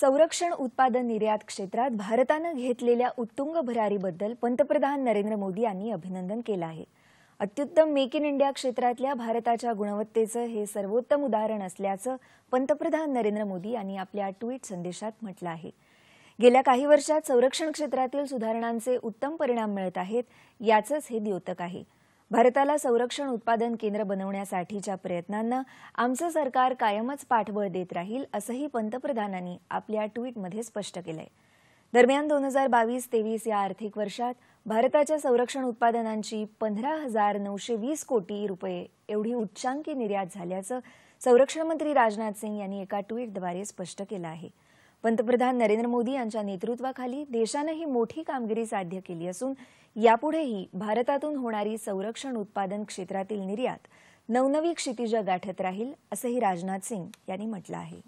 संरक्षण उत्पादन निर्यात क्षेत्रात भारतानं घेतलेल्या उत्तुंग भरारीबद्दल पंतप्रधान नरेंद्र मोदी यांनी अभिनंदन केलं आहे अत्युत्तम मेक इन इंडिया क्षेत्रातल्या भारताच्या गुणवत्तेचं हे सर्वोत्तम उदाहरण असल्याचं पंतप्रधान नरेंद्र मोदी यांनी आपल्या ट्विट संदेशात म्हटलं आहे गेल्या काही वर्षात संरक्षण क्षेत्रातील सुधारणांचे उत्तम परिणाम मिळत आहेत याचंच हे द्योतक आहे भारताला संरक्षण उत्पादन केंद्र बनवण्यासाठीच्या प्रयत्नांना आमचं सरकार कायमच पाठबळ देत राहील असंही पंतप्रधानांनी आपल्या ट्विटमध्ये स्पष्ट केलंय दरम्यान दोन हजार बावीस तेवीस या आर्थिक वर्षात भारताच्या संरक्षण उत्पादनांची पंधरा हजार नऊशे वीस कोटी रुपये एवढी उच्चांकी निर्यात झाल्याचं संरक्षण मंत्री राजनाथ सिंग यांनी एका ट्विटद्वारे स्पष्ट केलं आहे पंतप्रधान नरेंद्र मोदी यांच्या नेतृत्वाखाली देशानं ही मोठी कामगिरी साध्य केली असून यापुढेही भारतातून होणारी संरक्षण उत्पादन क्षेत्रातील निर्यात नवनवी क्षितिज गाठत राहील असंही राजनाथ सिंग यांनी म्हटलं आहे